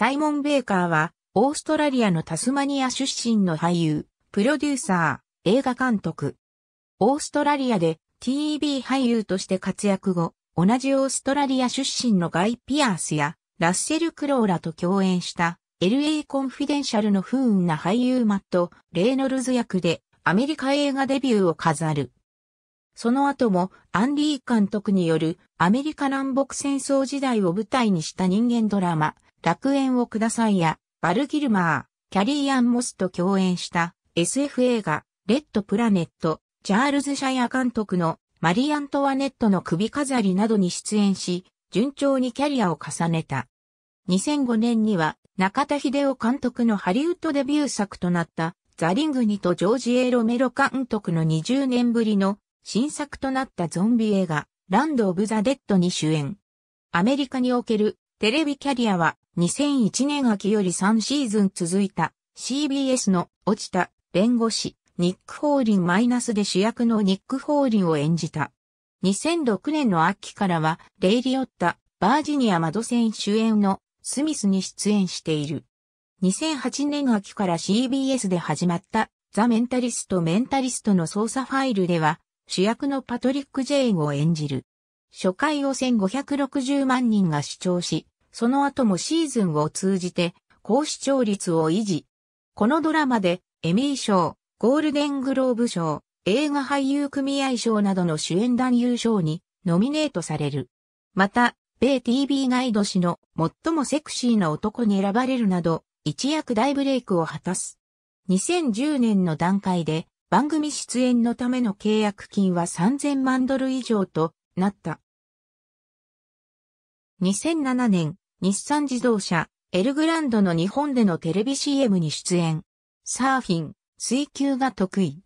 サイモン・ベーカーは、オーストラリアのタスマニア出身の俳優、プロデューサー、映画監督。オーストラリアで TV 俳優として活躍後、同じオーストラリア出身のガイ・ピアースやラッセル・クローラと共演した LA コンフィデンシャルの不運な俳優マット・レイノルズ役でアメリカ映画デビューを飾る。その後もアンディ監督によるアメリカ南北戦争時代を舞台にした人間ドラマ、楽園をくださいや、バル・ギルマー、キャリー・アン・モスと共演した SF 映画、レッド・プラネット、チャールズ・シャイア監督のマリー・アントワネットの首飾りなどに出演し、順調にキャリアを重ねた。2005年には中田秀夫監督のハリウッドデビュー作となったザ・リングニとジョージ・エロメロ監督の20年ぶりの新作となったゾンビ映画ランド・オブ・ザ・デッドに主演。アメリカにおけるテレビキャリアは2001年秋より3シーズン続いた CBS の落ちた弁護士ニック・ホーリンマイナスで主役のニック・ホーリンを演じた。2006年の秋からはレイリオッタ、バージニア・マドセン主演のスミスに出演している。2008年秋から CBS で始まったザ・メンタリスト・メンタリストの操作ファイルでは主役のパトリック・ジェインを演じる。初回を1560万人が視聴し、その後もシーズンを通じて、高視聴率を維持。このドラマで、エミー賞、ゴールデングローブ賞、映画俳優組合賞などの主演男優賞にノミネートされる。また、米 TV ガイド誌の最もセクシーな男に選ばれるなど、一躍大ブレイクを果たす。2010年の段階で番組出演のための契約金は3000万ドル以上となった。2007年、日産自動車、エルグランドの日本でのテレビ CM に出演。サーフィン、水球が得意。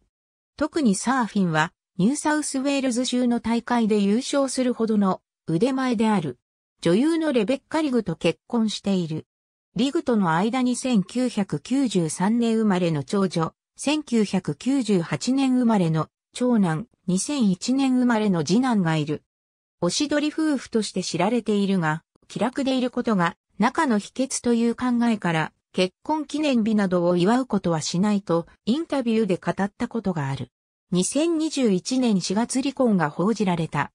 特にサーフィンは、ニューサウスウェールズ州の大会で優勝するほどの腕前である。女優のレベッカ・リグと結婚している。リグとの間に1993年生まれの長女、1998年生まれの長男、2001年生まれの次男がいる。おしどり夫婦として知られているが、気楽でいることが中の秘訣という考えから、結婚記念日などを祝うことはしないとインタビューで語ったことがある。2021年4月離婚が報じられた。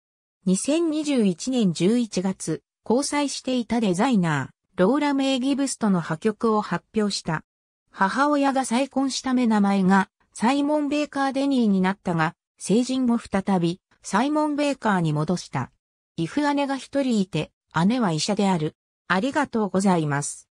2021年11月、交際していたデザイナー、ローラ・メイ・ギブスとの破局を発表した。母親が再婚した目名前が、サイモン・ベーカー・デニーになったが、成人後再び、サイモン・ベーカーに戻した。イフ姉が一人いて、姉は医者である。ありがとうございます。